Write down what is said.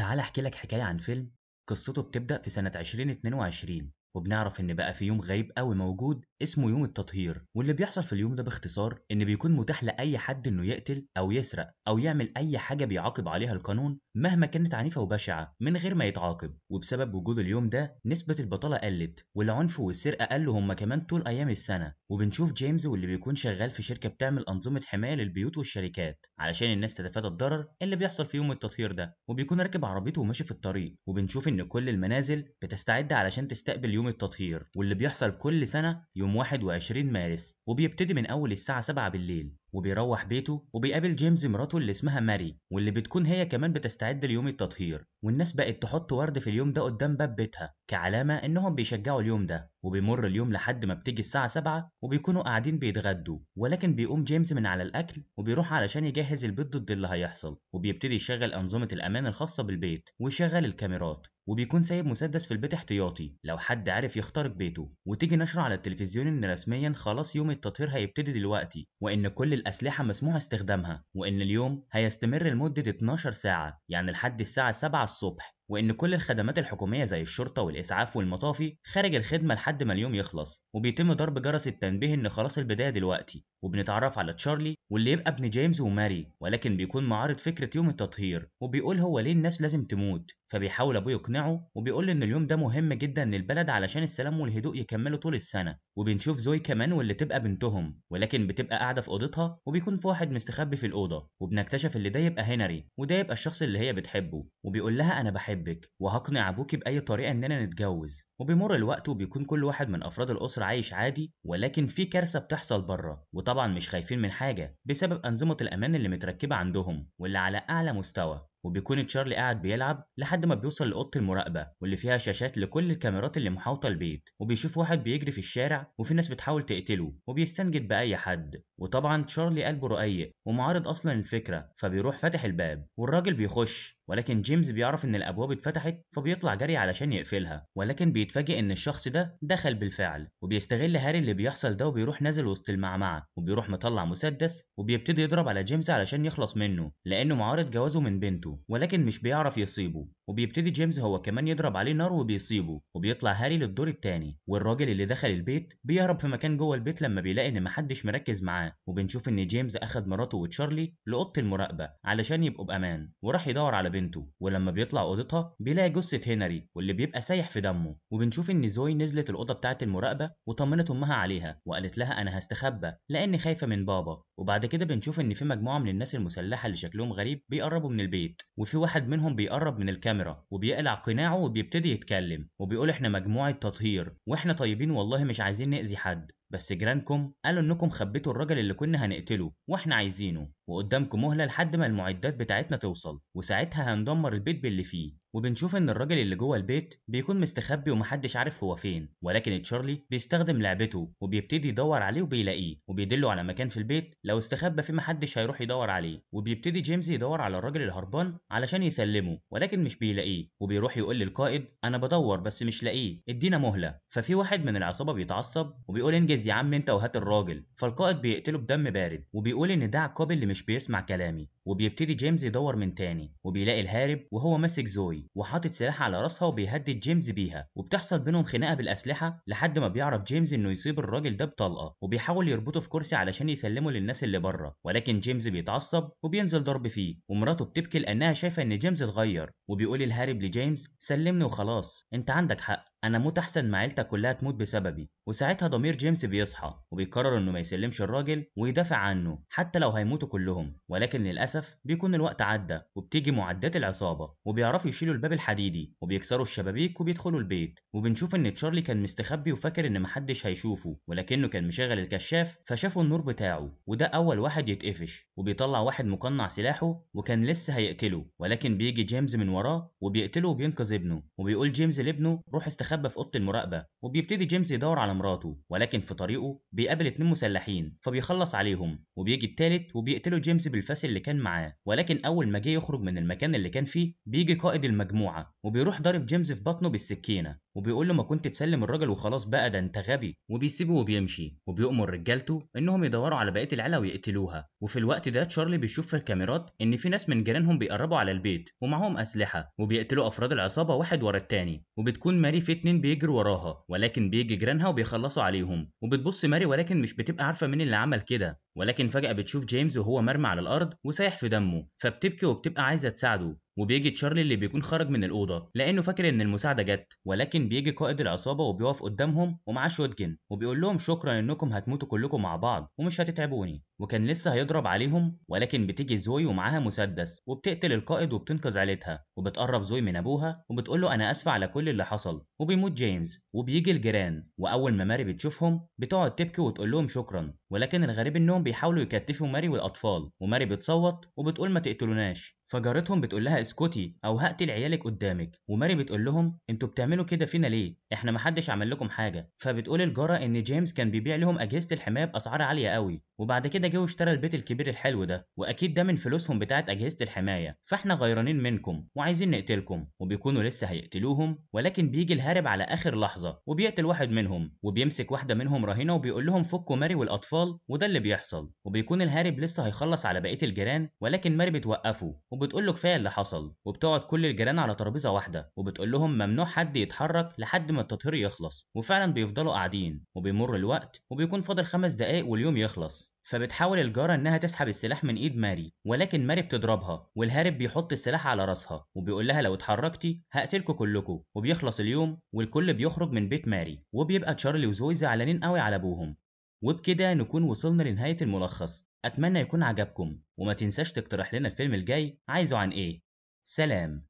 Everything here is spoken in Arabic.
تعال أحكي لك حكاية عن فيلم قصته بتبدأ في سنة 2022 وبنعرف ان بقى في يوم غريب قوي موجود اسمه يوم التطهير واللي بيحصل في اليوم ده باختصار ان بيكون متاح لاي حد انه يقتل او يسرق او يعمل اي حاجه بيعاقب عليها القانون مهما كانت عنيفه وبشعه من غير ما يتعاقب وبسبب وجود اليوم ده نسبه البطاله قلت والعنف والسرقه قلوا هما كمان طول ايام السنه وبنشوف جيمز واللي بيكون شغال في شركه بتعمل انظمه حمايه للبيوت والشركات علشان الناس تتفادى الضرر اللي بيحصل في يوم التطهير ده وبيكون راكب عربيته وماشي في الطريق وبنشوف ان كل المنازل بتستعد علشان تستقبل يوم التطهير واللي بيحصل كل سنة يوم 21 مارس وبيبتدي من أول الساعة 7 بالليل وبيروح بيته وبيقابل جيمز مراته اللي اسمها ماري واللي بتكون هي كمان بتستعد ليوم التطهير والناس بقت تحط ورد في اليوم ده قدام باب بيتها كعلامة إنهم بيشجعوا اليوم ده وبيمر اليوم لحد ما بتيجي الساعة 7 وبيكونوا قاعدين بيتغدوا ولكن بيقوم جيمس من على الأكل وبيروح علشان يجهز البيت ضد اللي هيحصل وبيبتدي يشغل أنظمة الأمان الخاصة بالبيت ويشغل الكاميرات وبيكون سايب مسدس في البيت احتياطي لو حد عارف يخترق بيته وتيجي نشرة على التلفزيون ان رسميا خلاص يوم التطهير هيبتدي دلوقتي وان كل الأسلحة مسموح استخدامها وان اليوم هيستمر لمدة 12 ساعة يعني لحد الساعة 7 الصبح وإن كل الخدمات الحكومية زي الشرطة والإسعاف والمطافي خارج الخدمة لحد ما اليوم يخلص وبيتم ضرب جرس التنبيه إن خلاص البداية دلوقتي وبنتعرف على تشارلي واللي يبقى ابن جيمس وماري ولكن بيكون معارض فكرة يوم التطهير وبيقول هو ليه الناس لازم تموت فبيحاول أبوه يقنعه وبيقول إن اليوم ده مهم جدا للبلد علشان السلام والهدوء يكملوا طول السنة وبنشوف زوي كمان واللي تبقى بنتهم ولكن بتبقى قاعدة في أوضتها وبيكون في واحد مستخبي في الأوضة وبنكتشف اللي ده يبقى هنري وده يبقى الشخص اللي هي بتحبه وبيقول لها أنا بحب بحبك وهقنع ابوكي باي طريقه اننا نتجوز وبيمر الوقت وبيكون كل واحد من افراد الاسره عايش عادي ولكن في كارثه بتحصل بره وطبعا مش خايفين من حاجه بسبب انظمه الامان اللي متركبه عندهم واللي على اعلى مستوى وبيكون تشارلي قاعد بيلعب لحد ما بيوصل لأوضة المراقبة واللي فيها شاشات لكل الكاميرات اللي محاوطة البيت وبيشوف واحد بيجري في الشارع وفي ناس بتحاول تقتله وبيستنجد بأي حد وطبعا تشارلي قلبه رقيق ومعارض أصلا الفكرة فبيروح فاتح الباب والراجل بيخش ولكن جيمس بيعرف إن الأبواب اتفتحت فبيطلع جري علشان يقفلها ولكن بيتفاجئ إن الشخص ده دخل بالفعل وبيستغل هاري اللي بيحصل ده وبيروح نازل وسط المعمعة وبيروح مطلع مسدس وبيبتدي يضرب على جيمس علشان يخلص منه لأنه معارض جوازه من بنته بيته ولكن مش بيعرف يصيبه وبيبتدي جيمس هو كمان يضرب عليه نار وبيصيبه وبيطلع هاري للدور الثاني والراجل اللي دخل البيت بيهرب في مكان جوه البيت لما بيلاقي ان محدش مركز معاه وبنشوف ان جيمس اخذ مراته وتشارلي لاوضه المراقبه علشان يبقوا بامان وراح يدور على بنته ولما بيطلع اوضتها بيلاقي جثه هنري واللي بيبقى سايح في دمه وبنشوف ان زوي نزلت الاوضه بتاعه المراقبه وطمنت امها عليها وقالت لها انا هستخبى لان خايفه من بابا وبعد كده بنشوف ان في مجموعه من الناس المسلحه اللي شكلهم غريب بيقربوا من البيت وفي واحد منهم بيقرب من الكاميرا وبيقلع قناعه وبيبتدي يتكلم وبيقول احنا مجموعه تطهير واحنا طيبين والله مش عايزين ناذي حد بس جيرانكم قالوا انكم خبيتوا الراجل اللي كنا هنقتله واحنا عايزينه وقدامكم مهله لحد ما المعدات بتاعتنا توصل وساعتها هندمر البيت باللي فيه وبنشوف ان الراجل اللي جوه البيت بيكون مستخبي ومحدش عارف هو فين ولكن تشارلي بيستخدم لعبته وبيبتدي يدور عليه وبيلاقيه وبيدله على مكان في البيت لو استخبى فيه محدش هيروح يدور عليه وبيبتدي جيمس يدور على الراجل الهربان علشان يسلمه ولكن مش بيلاقيه وبيروح يقول للقائد انا بدور بس مش لاقيه ادينا مهله ففي واحد من العصابه بيتعصب وبيقول انجز عايز يا عم انت وهات الراجل فالقائد بيقتله بدم بارد وبيقول ان ده عقاب اللي مش بيسمع كلامي وبيبتدي جيمس يدور من تاني وبيلاقي الهارب وهو ماسك زوي وحاطط سلاح على راسها وبيهدد جيمس بيها وبتحصل بينهم خناقه بالاسلحه لحد ما بيعرف جيمس انه يصيب الراجل ده بطلقه وبيحاول يربطه في كرسي علشان يسلمه للناس اللي بره ولكن جيمس بيتعصب وبينزل ضرب فيه ومراته بتبكي لانها شايفه ان جيمس اتغير وبيقول الهارب لجيمس سلمني وخلاص انت عندك حق انا موت احسن ما عيلتك كلها تموت بسببي وساعتها ضمير جيمس بيصحى وبيقرر انه ما يسلمش الراجل ويدافع عنه حتى لو هيموتوا كلهم ولكن للاسف للأسف بيكون الوقت عدى وبتيجي معدات العصابة وبيعرفوا يشيلوا الباب الحديدي وبيكسروا الشبابيك وبيدخلوا البيت وبنشوف إن تشارلي كان مستخبي وفاكر إن محدش هيشوفه ولكنه كان مشغل الكشاف فشافوا النور بتاعه وده أول واحد يتقفش وبيطلع واحد مقنع سلاحه وكان لسه هيقتله ولكن بيجي جيمس من وراه وبيقتله وبينقذ ابنه وبيقول جيمس لابنه روح استخبى في أوضة المراقبة وبيبتدي جيمس يدور على مراته ولكن في طريقه بيقابل اتنين مسلحين فبيخلص عليهم وبيجي التالت وبيقتله جيمس بالفاس اللي كان معاه ولكن اول ما جه يخرج من المكان اللي كان فيه بيجي قائد المجموعه وبيروح ضارب جيمس في بطنه بالسكينه وبيقول له ما كنت تسلم الراجل وخلاص بقى ده انت غبي وبيسيبه وبيمشي وبيؤمر رجالته انهم يدوروا على بقيه العيله ويقتلوها وفي الوقت ده تشارلي بيشوف في الكاميرات ان في ناس من جيرانهم بيقربوا على البيت ومعاهم اسلحه وبيقتلوا افراد العصابه واحد ورا الثاني وبتكون ماري في اتنين بيجروا وراها ولكن بيجي جيرانها وبيخلصوا عليهم وبتبص ماري ولكن مش بتبقى عارفه مين اللي عمل كده ولكن فجاه بتشوف جيمس وهو مرمي على الارض وسايح رايح في دمه فبتبكي وبتبقى عايزة تساعده وبيجي تشارلي اللي بيكون خرج من الاوضه لانه فاكر ان المساعده جت ولكن بيجي قائد العصابه وبيقف قدامهم ومعاه شوتجن وبيقول لهم شكرا انكم هتموتوا كلكم مع بعض ومش هتتعبوني وكان لسه هيضرب عليهم ولكن بتيجي زوي ومعاها مسدس وبتقتل القائد وبتنقذ عيلتها وبتقرب زوي من ابوها وبتقول له انا اسفه على كل اللي حصل وبيموت جيمس وبيجي الجيران واول ما ماري بتشوفهم بتقعد تبكي وتقول لهم شكرا ولكن الغريب انهم بيحاولوا يكتفوا ماري والاطفال وماري بتصوت وبتقول ما تقتلوناش فجارتهم بتقول لها اسكتي او هقتل عيالك قدامك وماري بتقول لهم انتوا بتعملوا كده فينا ليه احنا محدش عمل لكم حاجه فبتقول الجاره ان جيمس كان بيبيع لهم اجهزه الحمايه باسعار عاليه قوي وبعد كده جه واشترى البيت الكبير الحلو ده واكيد ده من فلوسهم بتاعه اجهزه الحمايه فاحنا غيرانين منكم وعايزين نقتلكم وبيكونوا لسه هيقتلوهم ولكن بيجي الهارب على اخر لحظه وبيقتل واحد منهم وبيمسك واحده منهم رهينه وبيقول لهم فكوا ماري والاطفال وده اللي بيحصل وبيكون الهارب لسه هيخلص على بقيه الجيران ولكن ماري بتوقفه وبتقول له كفايه اللي حصل وبتقعد كل الجيران على ترابيزه واحده وبتقول لهم ممنوع حد يتحرك لحد ما التطهير يخلص وفعلا بيفضلوا قاعدين وبيمر الوقت وبيكون فاضل خمس دقايق واليوم يخلص فبتحاول الجارة إنها تسحب السلاح من إيد ماري ولكن ماري بتضربها والهارب بيحط السلاح على راسها وبيقول لها لو اتحركتي هقتلكوا كلكوا وبيخلص اليوم والكل بيخرج من بيت ماري وبيبقى تشارلي وزوي زعلانين قوي على أبوهم وبكده نكون وصلنا لنهاية الملخص أتمنى يكون عجبكم وما تنساش تقترح لنا الفيلم الجاي عايزه عن إيه سلام